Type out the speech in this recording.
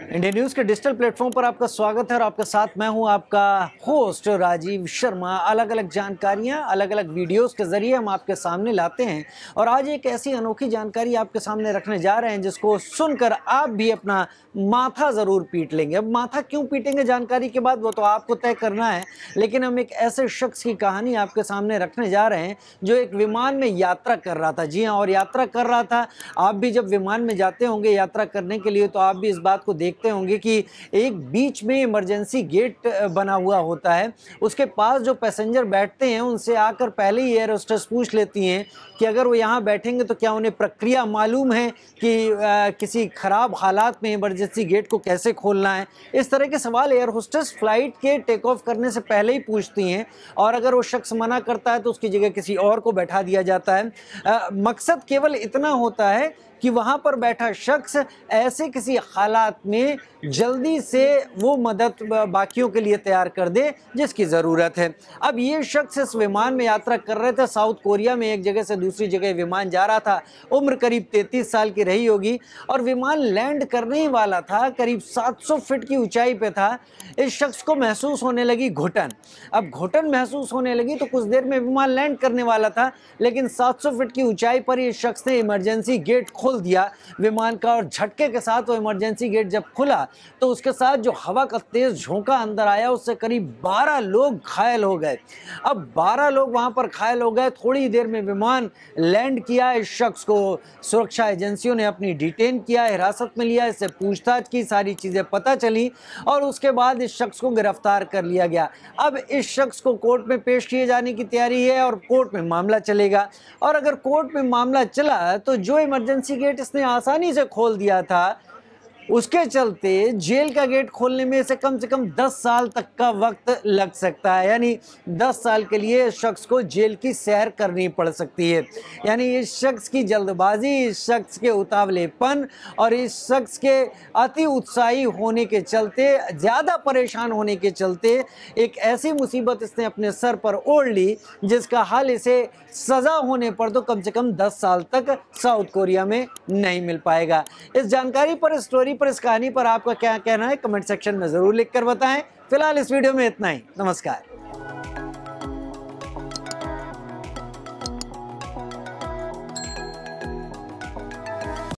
India news के digital platform पर आपका स्वागत है और आपके साथ मैं हूं आपका होस्ट राजीव शर्मा अलग अलग जानकारियां अलग अलग वीडियोस के ज़रिए हम आपके सामने लाते हैं और आज एक ऐसी अनोखी जानकारी आपके सामने रखने जा रहे हैं जिसको सुनकर आप भी अपना माथा ज़रूर पीट लेंगे अब माथा क्यों पीटेंगे जानकारी के बाद वो तो आपको तय करना है लेकिन हम एक ऐसे शख्स की कहानी आपके सामने रखने जा रहे हैं जो एक विमान में यात्रा कर रहा था जी हाँ और यात्रा कर रहा था आप भी जब विमान में जाते होंगे यात्रा करने के लिए तो आप भी इस बात को देख देखते होंगे कि एक बीच में इमरजेंसी गेट बना हुआ होता है उसके पास जो पैसेंजर बैठते हैं उनसे आकर पहले ही एयर होस्टेस पूछ लेती हैं कि अगर वो यहाँ बैठेंगे तो क्या उन्हें प्रक्रिया मालूम है कि आ, किसी ख़राब हालात में इमरजेंसी गेट को कैसे खोलना है इस तरह के सवाल एयर होस्टेस फ्लाइट के टेक ऑफ करने से पहले ही पूछती हैं और अगर वो शख्स मना करता है तो उसकी जगह किसी और को बैठा दिया जाता है आ, मकसद केवल इतना होता है कि वहाँ पर बैठा शख्स ऐसे किसी हालात में जल्दी से वो मदद बाकियों के लिए तैयार कर दे जिसकी ज़रूरत है अब ये शख्स इस विमान में यात्रा कर रहे थे साउथ कोरिया में एक जगह से दूसरी जगह विमान जा रहा था उम्र करीब तैंतीस साल की रही होगी और विमान लैंड करने ही वाला था करीब 700 फीट की ऊंचाई पे था इस शख्स को महसूस होने लगी घुटन अब घुटन महसूस होने लगी तो कुछ देर में विमान लैंड करने वाला था लेकिन सौ फीट की ऊंचाई पर यह शख्स ने इमरजेंसी गेट खोल खोल दिया विमान का और झटके के साथ वो इमरजेंसी गेट जब खुला तो उसके साथ जो हवा का तेज़ झोंका अंदर आया उससे करीब बारह लोग घायल हो गए अब बारह लोग वहाँ पर घायल हो गए थोड़ी देर में विमान लैंड किया इस शख्स को सुरक्षा एजेंसियों ने अपनी डिटेन किया हिरासत में लिया इससे पूछताछ की सारी चीज़ें पता चली और उसके बाद इस शख्स को गिरफ्तार कर लिया गया अब इस शख्स को कोर्ट में पेश किए जाने की तैयारी है और कोर्ट में मामला चलेगा और अगर कोर्ट में मामला चला तो जो इमरजेंसी गेट इसने आसानी से खोल दिया था उसके चलते जेल का गेट खोलने में से कम से कम 10 साल तक का वक्त लग सकता है यानी 10 साल के लिए इस शख्स को जेल की सैर करनी पड़ सकती है यानी इस शख्स की जल्दबाजी इस शख्स के उतावलेपन और इस शख्स के अति उत्साही होने के चलते ज़्यादा परेशान होने के चलते एक ऐसी मुसीबत इसने अपने सर पर ओढ़ ली जिसका हाल इसे सज़ा होने पर तो कम से कम दस साल तक साउथ कोरिया में नहीं मिल पाएगा इस जानकारी पर स्टोरी पर इस कहानी पर आपका क्या कहना है कमेंट सेक्शन में ज़रूर लिख कर बताएं फिलहाल इस वीडियो में इतना ही नमस्कार